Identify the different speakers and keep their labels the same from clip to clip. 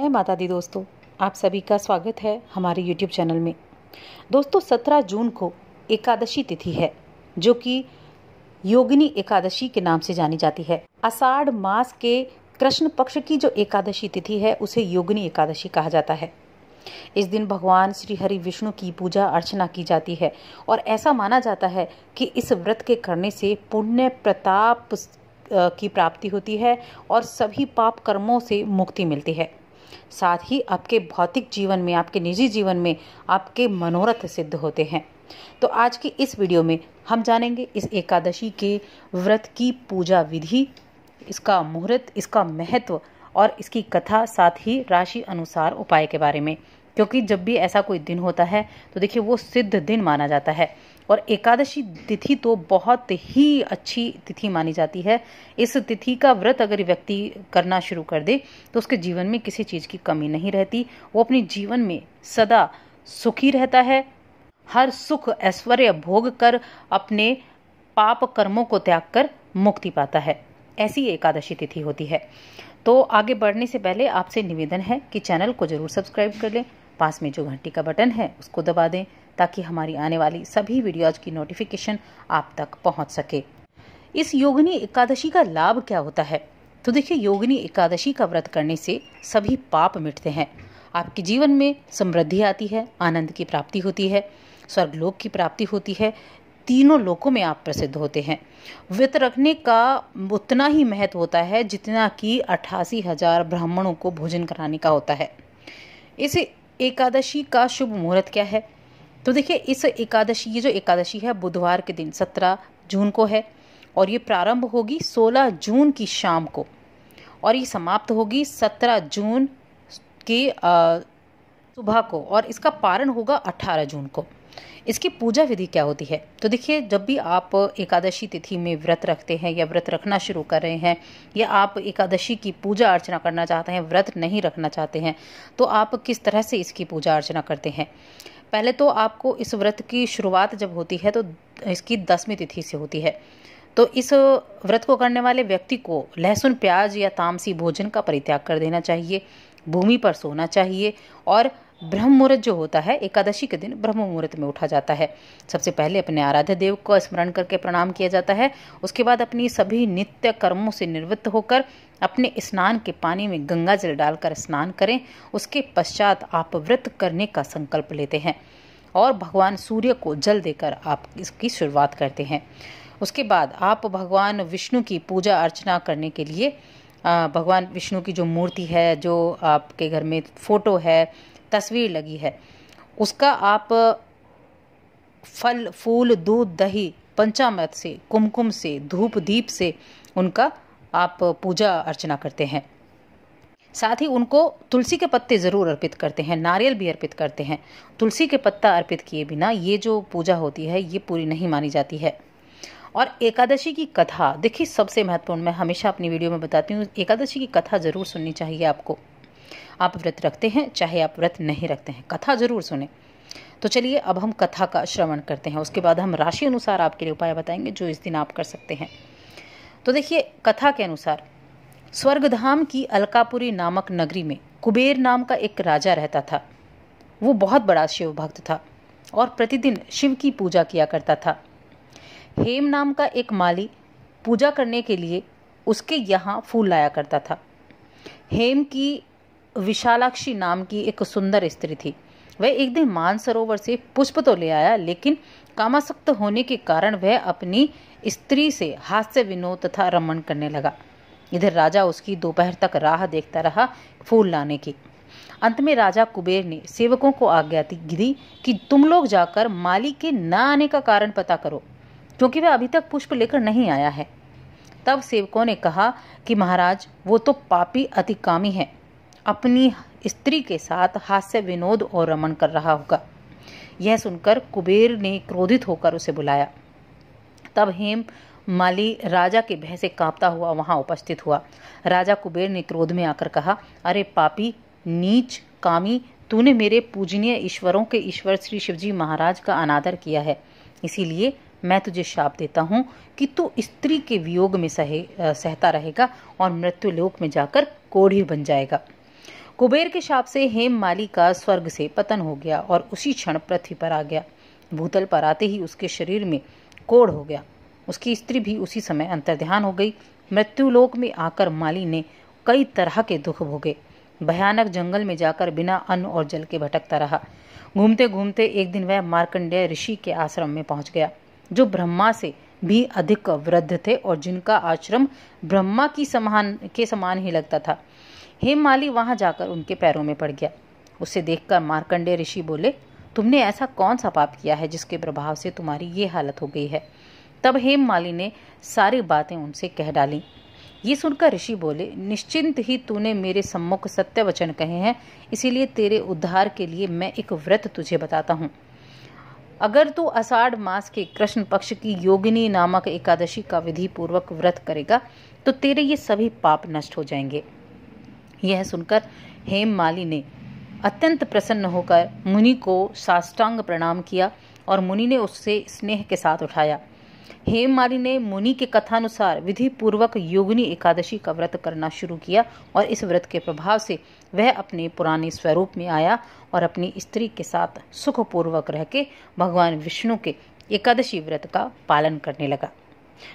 Speaker 1: जय माता दी दोस्तों आप सभी का स्वागत है हमारे YouTube चैनल में दोस्तों 17 जून को एकादशी तिथि है जो कि योगिनी एकादशी के नाम से जानी जाती है आषाढ़ मास के कृष्ण पक्ष की जो एकादशी तिथि है उसे योगिनी एकादशी कहा जाता है इस दिन भगवान श्री हरि विष्णु की पूजा अर्चना की जाती है और ऐसा माना जाता है कि इस व्रत के करने से पुण्य प्रताप की प्राप्ति होती है और सभी पाप कर्मों से मुक्ति मिलती है साथ ही आपके भौतिक जीवन में आपके निजी जीवन में आपके मनोरथ सिद्ध होते हैं तो आज की इस वीडियो में हम जानेंगे इस एकादशी के व्रत की पूजा विधि इसका मुहूर्त इसका महत्व और इसकी कथा साथ ही राशि अनुसार उपाय के बारे में क्योंकि जब भी ऐसा कोई दिन होता है तो देखिए वो सिद्ध दिन माना जाता है और एकादशी तिथि तो बहुत ही अच्छी तिथि मानी जाती है इस तिथि का व्रत अगर व्यक्ति करना शुरू कर दे तो उसके जीवन में किसी चीज़ की कमी नहीं रहती वो अपने जीवन में सदा सुखी रहता है हर सुख ऐश्वर्य भोग कर अपने पाप कर्मों को त्याग कर मुक्ति पाता है ऐसी एकादशी तिथि होती है तो आगे बढ़ने से पहले आपसे निवेदन है कि चैनल को जरूर सब्सक्राइब कर लें पास में जो घंटी का बटन है उसको दबा दें ताकि हमारी आने वाली सभी वीडियोज की नोटिफिकेशन आप तक पहुंच सके इस योगिनी एकादशी का लाभ क्या होता है तो देखिए योगिनी एकादशी का व्रत करने से सभी पाप मिटते हैं आपके जीवन में समृद्धि आती है आनंद की प्राप्ति होती है स्वर्ग लोक की प्राप्ति होती है तीनों लोकों में आप प्रसिद्ध होते हैं व्रत रखने का उतना ही महत्व होता है जितना कि अट्ठासी हजार ब्राह्मणों को भोजन कराने का होता है इसे एकादशी का शुभ मुहूर्त क्या है तो देखिए इस एकादशी ये जो एकादशी है बुधवार के दिन सत्रह जून को है और ये प्रारंभ होगी सोलह जून की शाम को और ये समाप्त होगी सत्रह जून की सुबह को और इसका पारण होगा अट्ठारह जून को इसकी पूजा विधि क्या होती है तो देखिए जब भी आप एकादशी तिथि में व्रत रखते हैं या व्रत रखना शुरू कर रहे हैं या आप एकादशी की पूजा अर्चना करना चाहते हैं व्रत नहीं रखना चाहते हैं तो आप किस तरह से इसकी पूजा अर्चना करते हैं पहले तो आपको इस व्रत की शुरुआत जब होती है तो इसकी दसवीं तिथि से होती है तो इस व्रत को करने वाले व्यक्ति को लहसुन प्याज या तामसी भोजन का परित्याग कर देना चाहिए भूमि पर सोना चाहिए और ब्रह्म मुहूर्त जो होता है एकादशी के दिन ब्रह्म मुहूर्त में उठा जाता है सबसे पहले अपने आराध्य देव को स्मरण करके प्रणाम किया जाता है उसके बाद अपनी सभी नित्य कर्मों से निवृत्त होकर अपने स्नान के पानी में गंगा जल डालकर स्नान करें उसके पश्चात आप व्रत करने का संकल्प लेते हैं और भगवान सूर्य को जल देकर आप इसकी शुरुआत करते हैं उसके बाद आप भगवान विष्णु की पूजा अर्चना करने के लिए भगवान विष्णु की जो मूर्ति है जो आपके घर में फोटो है तस्वीर लगी है उसका आप फल फूल दूध दही पंचामृत से कुमकुम से धूप दीप से उनका आप पूजा अर्चना करते हैं साथ ही उनको तुलसी के पत्ते ज़रूर अर्पित करते हैं नारियल भी अर्पित करते हैं तुलसी के पत्ता अर्पित किए बिना ये जो पूजा होती है ये पूरी नहीं मानी जाती है और एकादशी की कथा देखिए सबसे महत्वपूर्ण मैं हमेशा अपनी वीडियो में बताती हूँ एकादशी की कथा ज़रूर सुननी चाहिए आपको आप व्रत रखते हैं चाहे आप व्रत नहीं रखते हैं कथा जरूर सुने तो चलिए अब हम कथा का श्रवण करते हैं उसके बाद हम राशि अनुसार आपके लिए उपाय बताएंगे जो इस दिन आप कर सकते हैं तो देखिए कथा के अनुसार स्वर्गधाम की अलकापुरी नामक नगरी में कुबेर नाम का एक राजा रहता था वो बहुत बड़ा शिव भक्त था और प्रतिदिन शिव की पूजा किया करता था हेम नाम का एक माली पूजा करने के लिए उसके यहाँ फूल लाया करता था हेम की विशालाक्षी नाम की एक सुंदर स्त्री थी वह एक दिन मानसरोवर से पुष्प तो ले आया लेकिन कामासक्त होने के कारण वह अपनी स्त्री से हास्य विनोद तथा रमन करने लगा इधर राजा उसकी दोपहर तक राह देखता रहा फूल लाने की अंत में राजा कुबेर ने सेवकों को आज्ञा दी कि तुम लोग जाकर माली के न आने का कारण पता करो क्योंकि वह अभी तक पुष्प लेकर नहीं आया है तब सेवकों ने कहा कि महाराज वो तो पापी अतिकामी है अपनी स्त्री के साथ हास्य विनोद और रमन कर रहा होगा यह सुनकर कुबेर ने क्रोधित होकर उसे बुलाया तब हेम माली राजा के भय से कांपता हुआ वहां उपस्थित हुआ राजा कुबेर ने क्रोध में आकर कहा अरे पापी नीच कामी तूने मेरे पूजनीय ईश्वरों के ईश्वर श्री शिवजी महाराज का अनादर किया है इसीलिए मैं तुझे शाप देता हूँ कि तू स्त्री के वियोग में सहे सहता रहेगा और मृत्यु लोक में जाकर कोढ़ी बन जाएगा कुबेर के शाप से हेम माली का स्वर्ग से पतन हो गया और उसी क्षण पृथ्वी पर आ गया भूतल पर आते ही उसके शरीर में कोढ़ हो गया उसकी स्त्री भी उसी समय अंतर्ध्यान हो गई मृत्युलोक में आकर माली ने कई तरह के दुख भोगे भयानक जंगल में जाकर बिना अन्न और जल के भटकता रहा घूमते घूमते एक दिन वह मार्कंडेय ऋषि के आश्रम में पहुंच गया जो ब्रह्मा से भी अधिक वृद्ध थे और जिनका आश्रम ब्रह्मा की समान के समान ही लगता था हेम माली वहां जाकर उनके पैरों में पड़ गया उसे देखकर मार्कंडे ऋषि बोले तुमने ऐसा कौन सा पाप किया है जिसके प्रभाव से तुम्हारी ये हालत हो गई है तब हेम माली ने सारी बातें उनसे कह डाली ये सुनकर ऋषि बोले निश्चिंत ही तूने मेरे सम्मुख सत्य वचन कहे हैं इसीलिए तेरे उद्धार के लिए मैं एक व्रत तुझे बताता हूँ अगर तू अषाढ़ मास के कृष्ण पक्ष की योगिनी नामक एकादशी का विधि पूर्वक व्रत करेगा तो तेरे ये सभी पाप नष्ट हो जाएंगे यह सुनकर हेम माली ने अत्यंत प्रसन्न होकर मुनि को साष्टांग प्रणाम किया और मुनि ने उससे स्नेह के साथ उठाया माली ने मुनि के कथानुसार विधि पूर्वक योगिनी एकादशी का व्रत करना शुरू किया और इस व्रत के प्रभाव से वह अपने पुराने स्वरूप में आया और अपनी स्त्री के साथ सुखपूर्वक रह के भगवान विष्णु के एकादशी व्रत का पालन करने लगा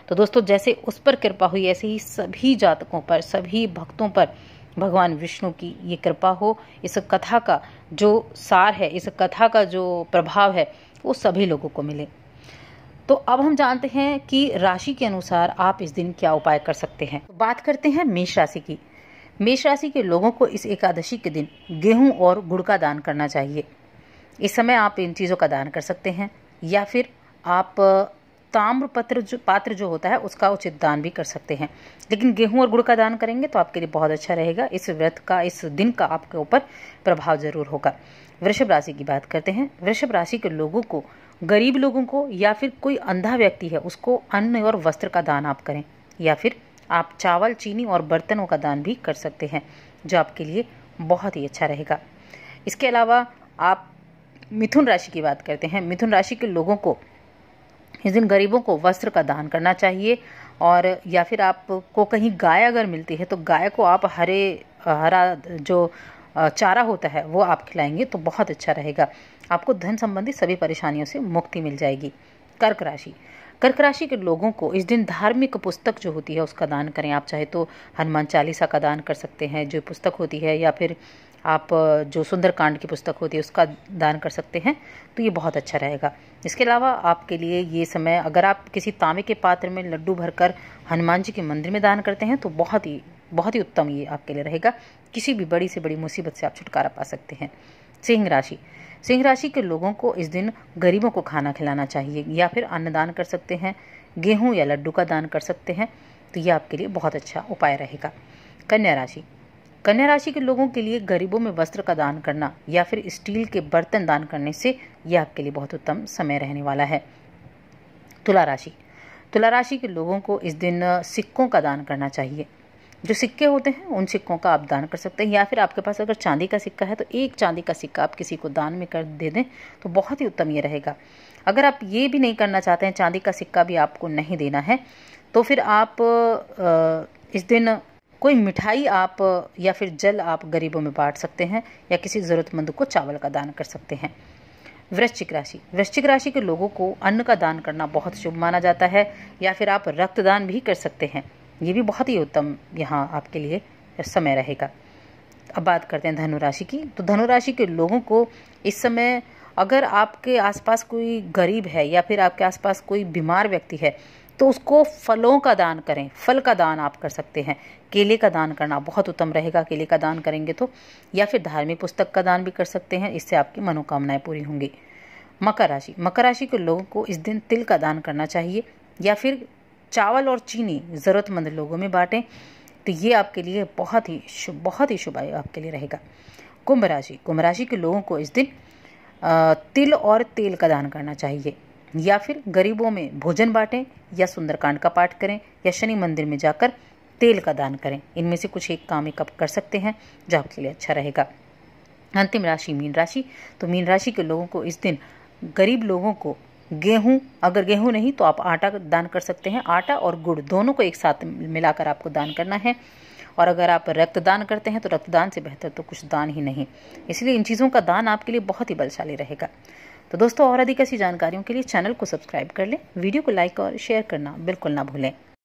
Speaker 1: तो दोस्तों जैसे उस पर कृपा हुई ऐसे ही सभी जातकों पर सभी भक्तों पर भगवान विष्णु की ये कृपा हो इस कथा का जो सार है इस कथा का जो प्रभाव है वो सभी लोगों को मिले तो अब हम जानते हैं कि राशि के अनुसार आप इस दिन क्या उपाय कर सकते हैं बात करते हैं मेष राशि की मेष राशि के लोगों को इस एकादशी के दिन गेहूं और गुड़ का दान करना चाहिए इस समय आप इन चीज़ों का दान कर सकते हैं या फिर आप ताम्र पत्र जो पात्र जो होता है उसका उचित दान भी कर सकते हैं लेकिन गेहूं और गुड़ का दान करेंगे तो आपके लिए बहुत अच्छा रहेगा इस व्रत का इस दिन का आपके ऊपर प्रभाव जरूर होगा वृषभ राशि की बात करते हैं वृषभ राशि के लोगों को गरीब लोगों को या फिर कोई अंधा व्यक्ति है उसको अन्न और वस्त्र का दान आप करें या फिर आप चावल चीनी और बर्तनों का दान भी कर सकते हैं जो आपके लिए बहुत ही अच्छा रहेगा इसके अलावा आप मिथुन राशि की बात करते हैं मिथुन राशि के लोगों को इस दिन गरीबों को वस्त्र का दान करना चाहिए और या फिर आपको कहीं गाय अगर मिलती है तो गाय को आप हरे हरा जो चारा होता है वो आप खिलाएंगे तो बहुत अच्छा रहेगा आपको धन संबंधी सभी परेशानियों से मुक्ति मिल जाएगी कर्क राशि कर्क राशि के लोगों को इस दिन धार्मिक पुस्तक जो होती है उसका दान करें आप चाहे तो हनुमान चालीसा का दान कर सकते हैं जो पुस्तक होती है या फिर आप जो सुंदरकांड की पुस्तक होती है उसका दान कर सकते हैं तो ये बहुत अच्छा रहेगा इसके अलावा आपके लिए ये समय अगर आप किसी तांबे के पात्र में लड्डू भरकर हनुमान जी के मंदिर में दान करते हैं तो बहुत ही बहुत ही उत्तम ये आपके लिए रहेगा किसी भी बड़ी से बड़ी मुसीबत से आप छुटकारा पा सकते हैं सिंह राशि सिंह राशि के लोगों को इस दिन गरीबों को खाना खिलाना चाहिए या फिर अन्नदान कर सकते हैं गेहूं या लड्डू का दान कर सकते हैं तो ये आपके लिए बहुत अच्छा उपाय रहेगा कन्या राशि कन्या राशि के लोगों के लिए गरीबों में वस्त्र का दान करना या फिर स्टील के बर्तन दान करने से यह आपके लिए बहुत उत्तम समय रहने वाला है तुला राशि तुला राशि के लोगों को इस दिन सिक्कों का दान करना चाहिए जो सिक्के होते हैं उन सिक्कों का आप दान कर सकते हैं या फिर आपके पास अगर चांदी का सिक्का है तो एक चांदी का सिक्का आप किसी को दान में कर दे दें तो बहुत ही उत्तम ये रहेगा अगर आप ये भी नहीं करना चाहते हैं चांदी का सिक्का भी आपको नहीं देना है तो फिर आप इस दिन कोई मिठाई आप या फिर जल आप गरीबों में बांट सकते हैं या किसी ज़रूरतमंद को चावल का दान कर सकते हैं वृश्चिक राशि वृश्चिक राशि के लोगों को अन्न का दान करना बहुत शुभ माना जाता है या फिर आप रक्तदान भी कर सकते हैं ये भी बहुत ही उत्तम यहाँ आपके लिए समय रहेगा अब बात करते हैं धनुराशि की तो धनुराशि के लोगों को इस समय अगर आपके आसपास कोई गरीब है या फिर आपके आसपास कोई बीमार व्यक्ति है तो उसको फलों का दान करें फल का दान आप कर सकते हैं केले का दान करना बहुत उत्तम रहेगा केले का दान करेंगे तो या फिर धार्मिक पुस्तक का दान भी कर सकते हैं इससे आपकी मनोकामनाएं पूरी होंगी मकर राशि मकर राशि के लोगों को इस दिन तिल का दान करना चाहिए या फिर चावल और चीनी ज़रूरतमंद लोगों में बांटें तो ये आपके लिए बहुत ही शुभ बहुत ही शुभ आपके लिए रहेगा कुंभ राशि कुंभ राशि के लोगों को इस दिन तिल और तेल का दान करना चाहिए या फिर गरीबों में भोजन बांटें या सुंदरकांड का पाठ करें या शनि मंदिर में जाकर तेल का दान करें इनमें से कुछ एक काम एक कर सकते हैं जो आपके लिए अच्छा रहेगा अंतिम राशि मीन राशि तो मीन राशि के लोगों को इस दिन गरीब लोगों को गेहूं अगर गेहूं नहीं तो आप आटा दान कर सकते हैं आटा और गुड़ दोनों को एक साथ मिलाकर आपको दान करना है और अगर आप रक्तदान करते हैं तो रक्तदान से बेहतर तो कुछ दान ही नहीं इसलिए इन चीज़ों का दान आपके लिए बहुत ही बलशाली रहेगा तो दोस्तों और अधिक ऐसी जानकारियों के लिए चैनल को सब्सक्राइब कर लें वीडियो को लाइक और शेयर करना बिल्कुल ना भूलें